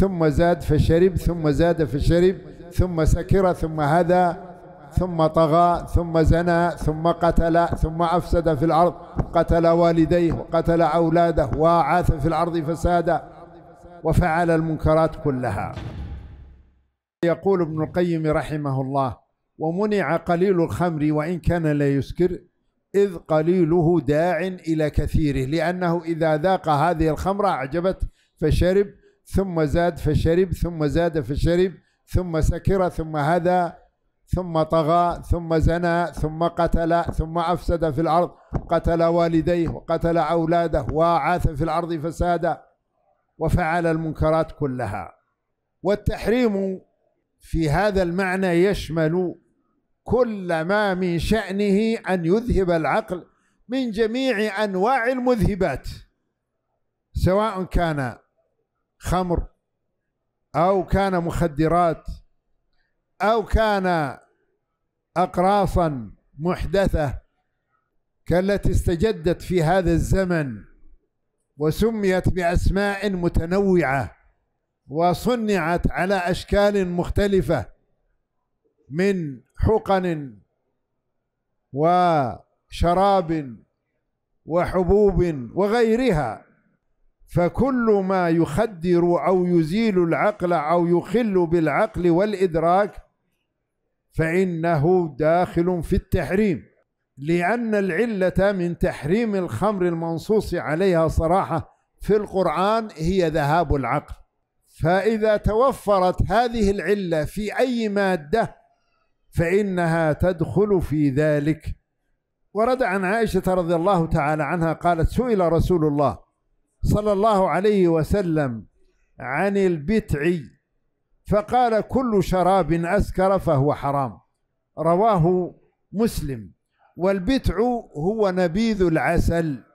ثم زاد فشرب ثم زاد فشرب ثم سكر ثم هذا ثم طغى ثم زنى ثم قتل ثم أفسد في الأرض قتل والديه وقتل أولاده وعاث في الأرض فسادا وفعل المنكرات كلها يقول ابن القيم رحمه الله ومنع قليل الخمر وإن كان لا يسكر إذ قليله داع إلى كثيره لأنه إذا ذاق هذه الخمرة أعجبت فشرب ثم زاد فشرب ثم زاد فشرب ثم سكر ثم هدى ثم طغى ثم زنى ثم قتل ثم أفسد في الأرض قتل والديه وقتل أولاده وعاث في الأرض فسادا وفعل المنكرات كلها والتحريم في هذا المعنى يشمل كل ما من شأنه أن يذهب العقل من جميع أنواع المذهبات سواء كان خمر أو كان مخدرات أو كان أقراصا محدثة كالتي استجدت في هذا الزمن وسميت بأسماء متنوعة وصنعت على أشكال مختلفة من حقن وشراب وحبوب وغيرها فكل ما يخدر أو يزيل العقل أو يخل بالعقل والإدراك فإنه داخل في التحريم لأن العلة من تحريم الخمر المنصوص عليها صراحة في القرآن هي ذهاب العقل فإذا توفرت هذه العلة في أي مادة فإنها تدخل في ذلك ورد عن عائشة رضي الله تعالى عنها قالت سئل رسول الله صلى الله عليه وسلم عن البتع فقال كل شراب أسكر فهو حرام رواه مسلم والبتع هو نبيذ العسل